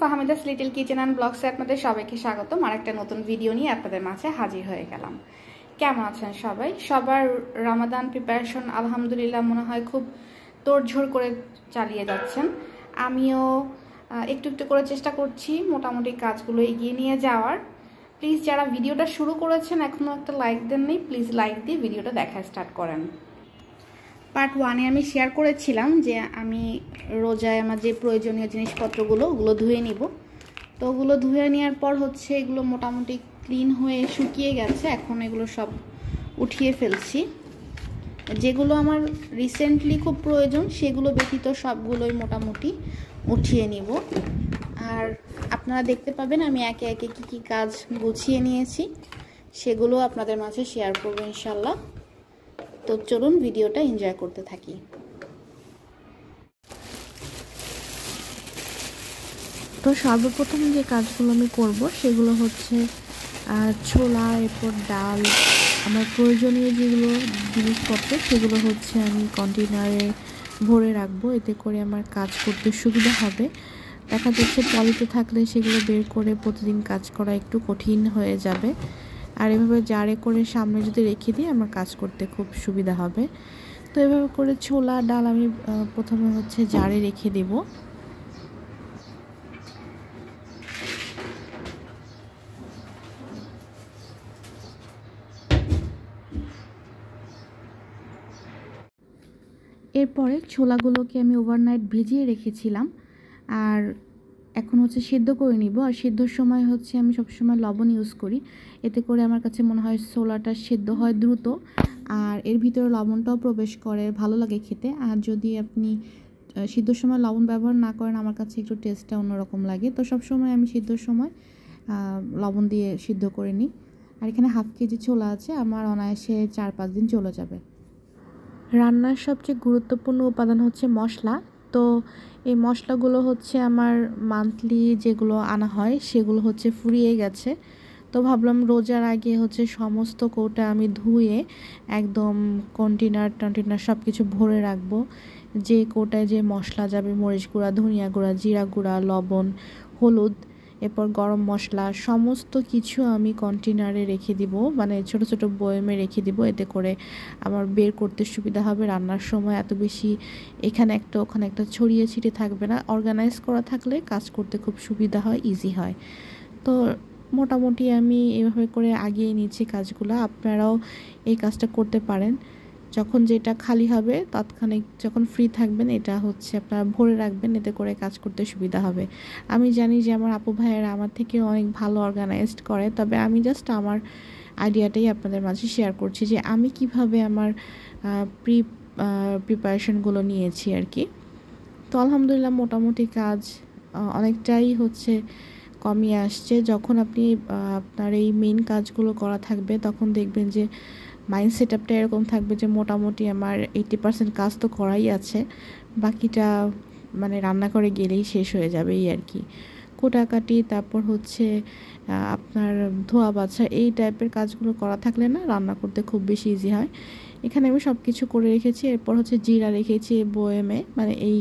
ফাহমিদাস little kitchen and ব্লগসে আপনাদের সবাইকে স্বাগতম আর একটা নতুন ভিডিও নিয়ে আপনাদের মাঝে হাজির হয়ে গেলাম কেমন আছেন সবাই সবার রামাদান প্রিপারেশন আলহামদুলিল্লাহ মনে হয় খুব তোড়ঝোড় করে চালিয়ে যাচ্ছেন আমিও একটু একটু করে চেষ্টা করছি মোটামুটি কাজগুলো এগিয়ে নিয়ে যাওয়ার প্লিজ যারা ভিডিওটা শুরু করেছেন এখনও একটা লাইক দেননি প্লিজ লাইক দিয়ে ভিডিওটা দেখা স্টার্ট করেন পার্ট ওয়ানে আমি শেয়ার করেছিলাম যে আমি রোজায় আমার যে প্রয়োজনীয় জিনিসপত্রগুলো ওগুলো ধুয়ে নিব তো ওগুলো ধুয়ে নেওয়ার পর হচ্ছে এগুলো মোটামুটি ক্লিন হয়ে শুকিয়ে গেছে এখন এগুলো সব উঠিয়ে ফেলছি যেগুলো আমার রিসেন্টলি খুব প্রয়োজন সেগুলো ব্যতীত সবগুলোই মোটামুটি উঠিয়ে নিব আর আপনারা দেখতে পাবেন আমি একে একে কি কি কাজ গুছিয়ে নিয়েছি সেগুলো আপনাদের মাঝে শেয়ার করবো ইনশাল্লাহ তো চলুন ভিডিওটা এনজয় করতে থাকি তো সর্বপ্রথম যে কাজগুলো আমি করব সেগুলো হচ্ছে ছোলা এরপর ডাল আমার প্রয়োজনীয় যেগুলো জিনিসপত্র সেগুলো হচ্ছে আমি কন্টেনারে ভরে রাখবো এতে করে আমার কাজ করতে সুবিধা হবে দেখা যাচ্ছে পলিতে থাকলে সেগুলো বের করে প্রতিদিন কাজ করা একটু কঠিন হয়ে যাবে আর এভাবে জারে করে সামনে যদি রেখে দিই আমার কাজ করতে খুব সুবিধা হবে তো এভাবে করে ছোলা ডাল আমি প্রথমে হচ্ছে জারে রেখে দেবো এরপরে ছোলাগুলোকে আমি ওভারনাইট ভিজিয়ে রেখেছিলাম আর এখন হচ্ছে সিদ্ধ করে নিব আর সিদ্ধর সময় হচ্ছে আমি সবসময় লবণ ইউজ করি এতে করে আমার কাছে মনে হয় ছোলাটা সেদ্ধ হয় দ্রুত আর এর ভিতরে লবণটাও প্রবেশ করে ভালো লাগে খেতে আর যদি আপনি সিদ্ধর সময় লবণ ব্যবহার না করেন আমার কাছে একটু টেস্টটা অন্যরকম লাগে তো সব সময় আমি সিদ্ধর সময় লবণ দিয়ে সিদ্ধ করে নিই আর এখানে হাফ কেজি ছোলা আছে আমার অনায়াসে চার পাঁচ দিন চলে যাবে রান্নার সবচেয়ে গুরুত্বপূর্ণ উপাদান হচ্ছে মশলা তো এই মশলাগুলো হচ্ছে আমার মান্থলি যেগুলো আনা হয় সেগুলো হচ্ছে ফুরিয়ে গেছে তো ভাবলাম রোজার আগে হচ্ছে সমস্ত কৌটা আমি ধুয়ে একদম কন্টেনার টন্টেনার সব কিছু ভরে রাখবো যে কোটায় যে মশলা যাবে মরিচ গুঁড়া ধনিয়া গুঁড়া জিরা গুঁড়া লবণ হলুদ এরপর গরম মশলা সমস্ত কিছু আমি কন্টেনারে রেখে দিব মানে ছোট ছোট বয়েমে রেখে দিব এতে করে আমার বের করতে সুবিধা হবে রান্নার সময় এত বেশি এখানে একটা ওখানে একটা ছড়িয়ে ছিটিয়ে থাকবে না অর্গানাইজ করা থাকলে কাজ করতে খুব সুবিধা হয় ইজি হয় তো মোটামুটি আমি এভাবে করে আগিয়ে নিচ্ছি কাজগুলো আপনারাও এই কাজটা করতে পারেন যখন যেটা খালি হবে তাৎক্ষণিক যখন ফ্রি থাকবেন এটা হচ্ছে আপনারা ভরে রাখবেন এতে করে কাজ করতে সুবিধা হবে আমি জানি যে আমার আপু ভাইয়েরা আমার থেকে অনেক ভালো অর্গানাইজড করে তবে আমি জাস্ট আমার আইডিয়াটাই আপনাদের মাঝে শেয়ার করছি যে আমি কিভাবে আমার প্রি প্রিপারেশনগুলো নিয়েছি আর কি তো আলহামদুলিল্লাহ মোটামুটি কাজ অনেকটাই হচ্ছে কমই আসছে যখন আপনি আপনার এই মেন কাজগুলো করা থাকবে তখন দেখবেন যে মাইন্ড সেট আপটা এরকম থাকবে যে মোটামুটি আমার এইটি পার্সেন্ট কাজ তো করাই আছে বাকিটা মানে রান্না করে গেলেই শেষ হয়ে যাবে এই আর কি কোটাকাটি তারপর হচ্ছে আপনার ধোয়া বাছা এই টাইপের কাজগুলো করা থাকলে না রান্না করতে খুব বেশি ইজি হয় এখানে আমি সব কিছু করে রেখেছি এরপর হচ্ছে জিরা রেখেছি বয়েমে মানে এই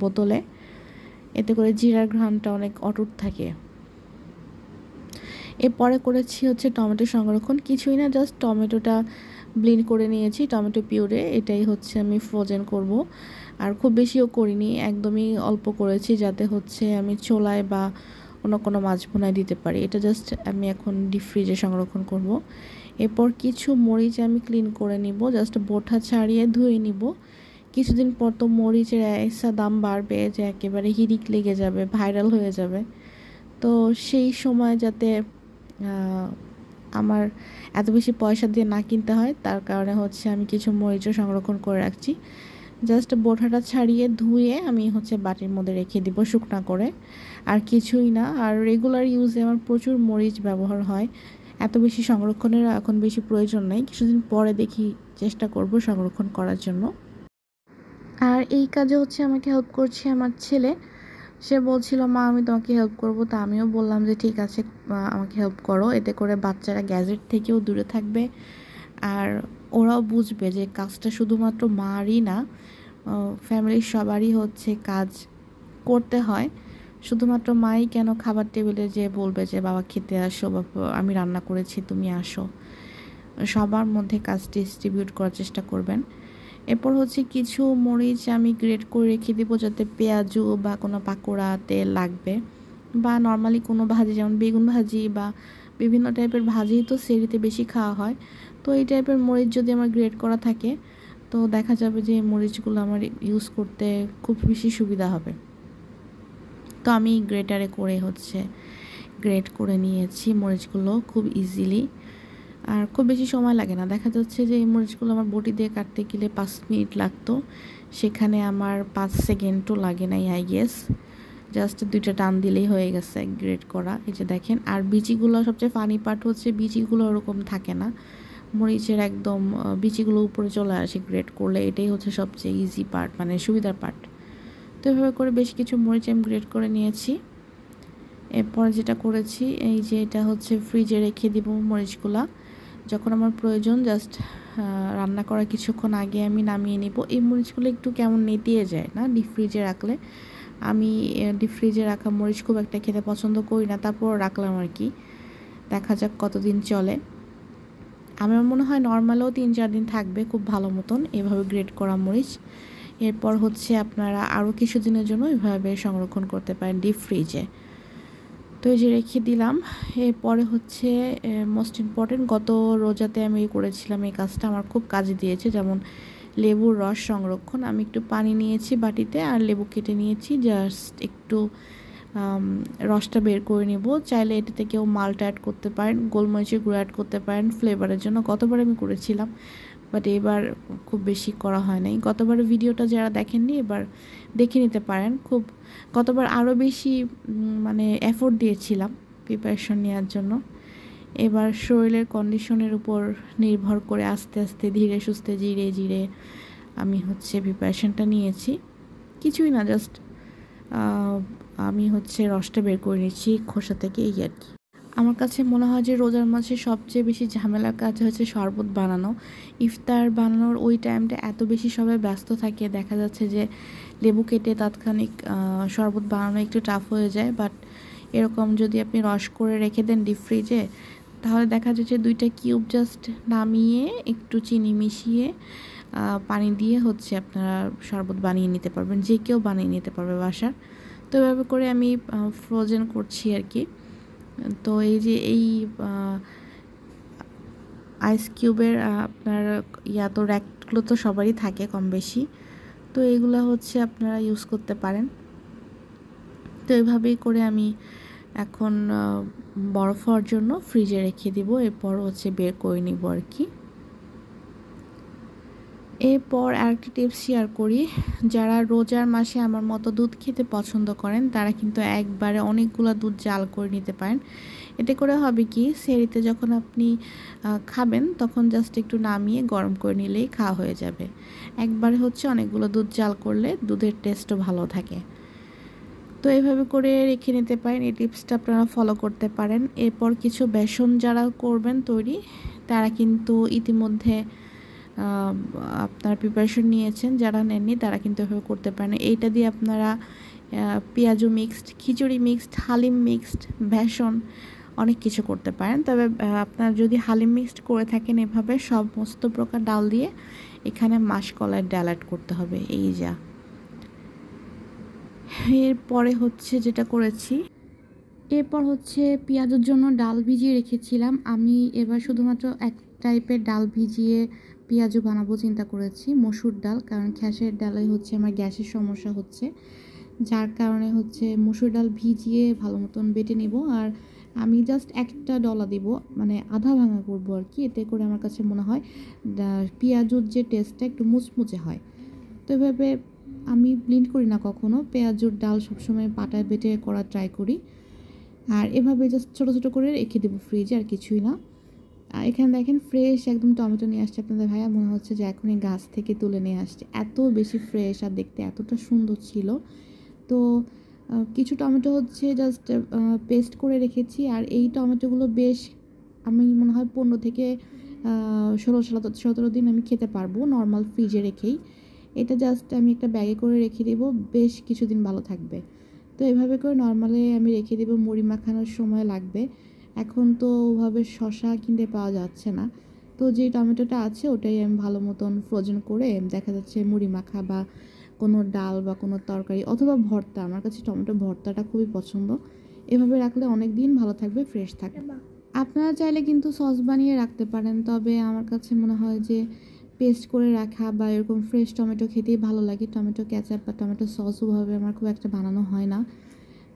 বোতলে এতে করে জিরার ঘ্রাণটা অনেক অটুট থাকে এরপরে করেছি হচ্ছে টমেটো সংরক্ষণ কিছুই না জাস্ট টমেটোটা ব্লিন করে নিয়েছি টমেটো পিউরে এটাই হচ্ছে আমি ফ্রোজেন করব আর খুব বেশিও করিনি একদমই অল্প করেছি যাতে হচ্ছে আমি ছোলায় বা অন্য কোনো মাছ ভোনায় দিতে পারি এটা জাস্ট আমি এখন ডিপ ফ্রিজে সংরক্ষণ করব। এরপর কিছু মরিচ আমি ক্লিন করে নিব জাস্ট বোঠা ছাড়িয়ে ধুয়ে নিব কিছুদিন পর তো মরিচের এসা দাম বাড়বে যে একেবারে হিরিক লেগে যাবে ভাইরাল হয়ে যাবে তো সেই সময় যাতে আমার এত বেশি পয়সা দিয়ে না কিনতে হয় তার কারণে হচ্ছে আমি কিছু মরিচও সংরক্ষণ করে রাখছি জাস্ট বোঠাটা ছাড়িয়ে ধুয়ে আমি হচ্ছে বাটির মধ্যে রেখে দিব শুকনা করে আর কিছুই না আর রেগুলার ইউজে আমার প্রচুর মরিচ ব্যবহার হয় এত বেশি সংরক্ষণের এখন বেশি প্রয়োজন নেই কিছুদিন পরে দেখি চেষ্টা করব সংরক্ষণ করার জন্য আর এই কাজে হচ্ছে আমাকে হেল্প করছে আমার ছেলে সে বলছিল মা আমি তোমাকে হেল্প করব তা আমিও বললাম যে ঠিক আছে আমাকে হেল্প করো এতে করে বাচ্চারা গ্যাজেট থেকেও দূরে থাকবে আর ওরাও বুঝবে যে কাজটা শুধুমাত্র মারই না ফ্যামিলির সবারই হচ্ছে কাজ করতে হয় শুধুমাত্র মাই কেন খাবার টেবিলে যে বলবে যে বাবা খেতে আসো বা আমি রান্না করেছি তুমি আসো সবার মধ্যে কাজ ডিস্ট্রিবিউট করার চেষ্টা করবেন এরপর হচ্ছে কিছু মরিচ আমি গ্রেড করে রেখে দেবো যাতে পেঁয়াজু বা কোনো পাকোড়া তেল লাগবে বা নর্মালি কোনো ভাজি যেমন বেগুন ভাজি বা বিভিন্ন টাইপের ভাজি তো সেরিতে বেশি খাওয়া হয় তো এই টাইপের মরিচ যদি আমার গ্রেড করা থাকে তো দেখা যাবে যে মরিচগুলো আমার ইউজ করতে খুব বেশি সুবিধা হবে তো আমি গ্রেটারে করে হচ্ছে গ্রেট করে নিয়েছি মরিচগুলো খুব ইজিলি আর খুব বেশি সময় লাগে না দেখা যাচ্ছে যে এই মরিচগুলো আমার বটি দিয়ে কাটতে গেলে পাঁচ মিনিট লাগতো সেখানে আমার পাঁচ সেকেন্ডও লাগে নাই আই গেস জাস্ট দুইটা টান দিলেই হয়ে গেছে গ্রেড করা এই যে দেখেন আর বিচিগুলো সবচেয়ে ফানি পার্ট হচ্ছে বিচিগুলো ওরকম থাকে না মরিচের একদম বিচিগুলো উপরে চলে আসে গ্রেড করলে এটাই হচ্ছে সবচেয়ে ইজি পার্ট মানে সুবিধার পার্ট তো এভাবে করে বেশ কিছু মরিচ আমি গ্রেড করে নিয়েছি এরপর যেটা করেছি এই যে এটা হচ্ছে ফ্রিজে রেখে দিব মরিচগুলা যখন আমার প্রয়োজন জাস্ট রান্না করার কিছুক্ষণ আগে আমি নামিয়ে নেব এই মরিচগুলো একটু কেমন নেতিয়ে যায় না ডিপ ফ্রিজে রাখলে আমি ডিপ ফ্রিজে রাখা মরিচ খুব একটা খেতে পছন্দ করি না তারপর রাখলাম আর কি দেখা যাক কতদিন চলে আমার মনে হয় নর্মালও তিন চার দিন থাকবে খুব ভালো মতন এভাবে গ্রেড করা মরিচ এরপর হচ্ছে আপনারা আরও কিছুদিনের জন্য এভাবে সংরক্ষণ করতে পারেন ডিপ ফ্রিজে তো এই যে রেখে দিলাম এরপরে হচ্ছে মোস্ট ইম্পর্টেন্ট গত রোজাতে আমি করেছিলাম এই কাজটা আমার খুব কাজে দিয়েছে যেমন লেবুর রস সংরক্ষণ আমি একটু পানি নিয়েছি বাটিতে আর লেবু কেটে নিয়েছি জাস্ট একটু রসটা বের করে নেব চাইলে এটাতে কেউ মালটা অ্যাড করতে পারেন গোলমরিচের গুঁড়ো অ্যাড করতে পারেন ফ্লেভারের জন্য গতবার আমি করেছিলাম বাট এবার খুব বেশি করা হয় নাই গতবার ভিডিওটা যারা দেখেননি এবার দেখে নিতে পারেন খুব গতবার আরও বেশি মানে এফোর্ট দিয়েছিলাম প্রিপারেশন নেওয়ার জন্য এবার শরীরের কন্ডিশনের উপর নির্ভর করে আস্তে আস্তে ধীরে সুস্থে জিরে জিরে আমি হচ্ছে প্রিপারেশনটা নিয়েছি কিছুই না জাস্ট আমি হচ্ছে রসটা বের করে নিয়েছি খোসা থেকে এই আর কি আমার কাছে মনে হয় যে রোজার মাসে সবচেয়ে বেশি ঝামেলার কাজ হচ্ছে শরবত বানানো ইফতার বানানোর ওই টাইমটা এত বেশি সবাই ব্যস্ত থাকে দেখা যাচ্ছে যে লেবু কেটে তাৎক্ষণিক শরবত বানানো একটু টাফ হয়ে যায় বাট এরকম যদি আপনি রস করে রেখে দেন ডিপ ফ্রিজে তাহলে দেখা যাচ্ছে দুইটা কিউব জাস্ট নামিয়ে একটু চিনি মিশিয়ে পানি দিয়ে হচ্ছে আপনারা শরবত বানিয়ে নিতে পারবেন যে কেউ বানিয়ে নিতে পারবে বাসার তো এভাবে করে আমি ফ্রোজেন করছি আর কি তো এই যে এই আইস কিউবের আপনার ইয়া তো র্যাকগুলো তো সবারই থাকে কম বেশি তো এইগুলো হচ্ছে আপনারা ইউজ করতে পারেন তো এইভাবেই করে আমি এখন বরফ হওয়ার জন্য ফ্রিজে রেখে দিব এরপর হচ্ছে বের করে নিব আর কি এরপর আরেকটি টিপস শেয়ার করি যারা রোজার মাসে আমার মতো দুধ খেতে পছন্দ করেন তারা কিন্তু একবারে অনেকগুলো দুধ জাল করে নিতে পারেন এতে করে হবে কি সেরিতে যখন আপনি খাবেন তখন জাস্ট একটু নামিয়ে গরম করে নিলেই খাওয়া হয়ে যাবে একবারে হচ্ছে অনেকগুলো দুধ জাল করলে দুধের টেস্টও ভালো থাকে তো এইভাবে করে রেখে নিতে পারেন এই টিপসটা আপনারা ফলো করতে পারেন এরপর কিছু বেসন যারা করবেন তৈরি তারা কিন্তু ইতিমধ্যে আপনারা প্রিপারেশন নিয়েছেন যারা নেননি তারা কিন্তু এভাবে করতে পারেন এইটা দিয়ে আপনারা পেঁয়াজু মিক্সড খিচুড়ি মিক্সড হালিম মিক্সড ভেসন অনেক কিছু করতে পারেন তবে আপনার যদি হালিম মিক্সড করে থাকেন এভাবে সমস্ত প্রকার ডাল দিয়ে এখানে মাসকলার ডাল অ্যাড করতে হবে এই যা এরপরে হচ্ছে যেটা করেছি এরপর হচ্ছে পেঁয়াজের জন্য ডাল ভিজিয়ে রেখেছিলাম আমি এবার শুধুমাত্র এক টাইপের ডাল ভিজিয়ে পেঁয়াজু বানাবো চিন্তা করেছি মসুর ডাল কারণ খ্যাসের ডালে হচ্ছে আমার গ্যাসের সমস্যা হচ্ছে যার কারণে হচ্ছে মসুর ডাল ভিজিয়ে ভালো মতন বেটে নেব আর আমি জাস্ট একটা ডলা দেব মানে আধা ভাঙা করবো আর কি এতে করে আমার কাছে মনে হয় পেঁয়াজুর যে টেস্টটা একটু মুচমুচে হয় তো এভাবে আমি ব্লিন্ড করি না কখনো পেঁয়াজুর ডাল সবসময় পাটায় বেটে করা ট্রাই করি আর এভাবে জাস্ট ছোটো ছোটো করে রেখে দেবো ফ্রিজে আর কিছুই না আর এখানে দেখেন ফ্রেশ একদম টমেটো নিয়ে আসছে আপনাদের ভাইয়া মনে হচ্ছে যে এখনই গাছ থেকে তুলে নিয়ে আসছে এত বেশি ফ্রেশ আর দেখতে এতটা সুন্দর ছিল তো কিছু টমেটো হচ্ছে জাস্ট পেস্ট করে রেখেছি আর এই টমেটোগুলো বেশ আমি মনে হয় পনেরো থেকে ষোলো সতেরো দিন আমি খেতে পারবো নর্মাল ফ্রিজে রেখেই এটা জাস্ট আমি একটা ব্যাগে করে রেখে দেবো বেশ কিছুদিন ভালো থাকবে তো এভাবে করে নর্মালে আমি রেখে দেবো মুড়ি মাখানোর সময় লাগবে এখন তো ওভাবে শশা কিনতে পাওয়া যাচ্ছে না তো যে টমেটোটা আছে ওটাই আমি ভালো মতন ফ্রোজেন করে দেখা যাচ্ছে মুড়ি মাখা বা কোনো ডাল বা কোনো তরকারি অথবা ভর্তা আমার কাছে টমেটো ভর্তাটা খুবই পছন্দ এভাবে রাখলে অনেক দিন ভালো থাকবে ফ্রেশ থাকবে আপনারা চাইলে কিন্তু সস বানিয়ে রাখতে পারেন তবে আমার কাছে মনে হয় যে পেস্ট করে রাখা বা এরকম ফ্রেশ টমেটো খেতেই ভালো লাগে টমেটো ক্যাচাপ বা টমেটো সস ওভাবে আমার খুব একটা বানানো হয় না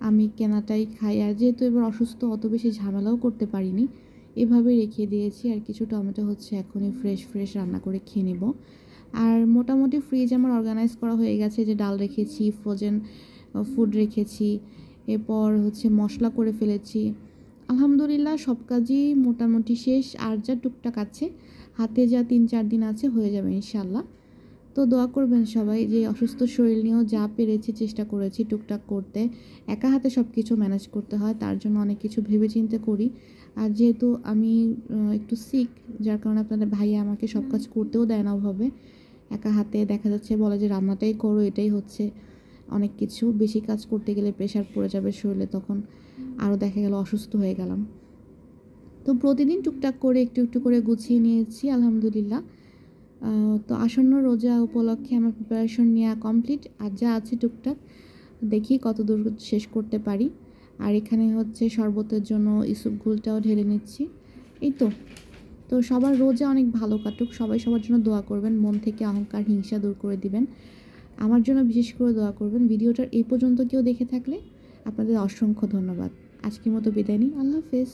আমি কেনাটাই খাই আর যেহেতু এবার অসুস্থ অত বেশি ঝামেলাও করতে পারিনি এভাবে রেখে দিয়েছি আর কিছু টমেটো হচ্ছে এখনই ফ্রেশ ফ্রেশ রান্না করে খেয়ে নেব আর মোটামুটি ফ্রিজ আমার অর্গানাইজ করা হয়ে গেছে যে ডাল রেখেছি ফ্রোজেন ফুড রেখেছি এরপর হচ্ছে মশলা করে ফেলেছি আলহামদুলিল্লাহ সব কাজই মোটামুটি শেষ আর যা টুকটাক আছে হাতে যা তিন চার দিন আছে হয়ে যাবে ইনশাল্লাহ তো দোয়া করবেন সবাই যে অসুস্থ শরীর নিয়েও যা পেরেছি চেষ্টা করেছি টুকটাক করতে একা হাতে সব কিছু ম্যানেজ করতে হয় তার জন্য অনেক কিছু ভেবে চিন্তে করি আর যেহেতু আমি একটু শিখ যার কারণে আপনাদের ভাইয়া আমাকে সব কাজ করতেও দেয় না ওভাবে একা হাতে দেখা যাচ্ছে বলে যে রান্নাটাই করো এটাই হচ্ছে অনেক কিছু বেশি কাজ করতে গেলে প্রেশার পড়ে যাবে শরীরে তখন আরও দেখা গেল অসুস্থ হয়ে গেলাম তো প্রতিদিন টুকটাক করে একটু একটু করে গুছিয়ে নিয়েছি আলহামদুলিল্লাহ তো আসন্ন রোজা উপলক্ষে আমার প্রিপারেশন নেওয়া কমপ্লিট আর যা আছে টুকটাক দেখি কত দূর শেষ করতে পারি আর এখানে হচ্ছে শরবতের জন্য ইসুপ ঢেলে নিচ্ছি এই তো তো সবার রোজা অনেক ভালো কাটুক সবাই সবার জন্য দোয়া করবেন মন থেকে অহংকার হিংসা দূর করে দিবেন আমার জন্য বিশেষ করে দোয়া করবেন ভিডিওটার এই পর্যন্ত কেউ দেখে থাকলে আপনাদের অসংখ্য ধন্যবাদ আজকের মতো বিদায় নিই আল্লাহ হাফেজ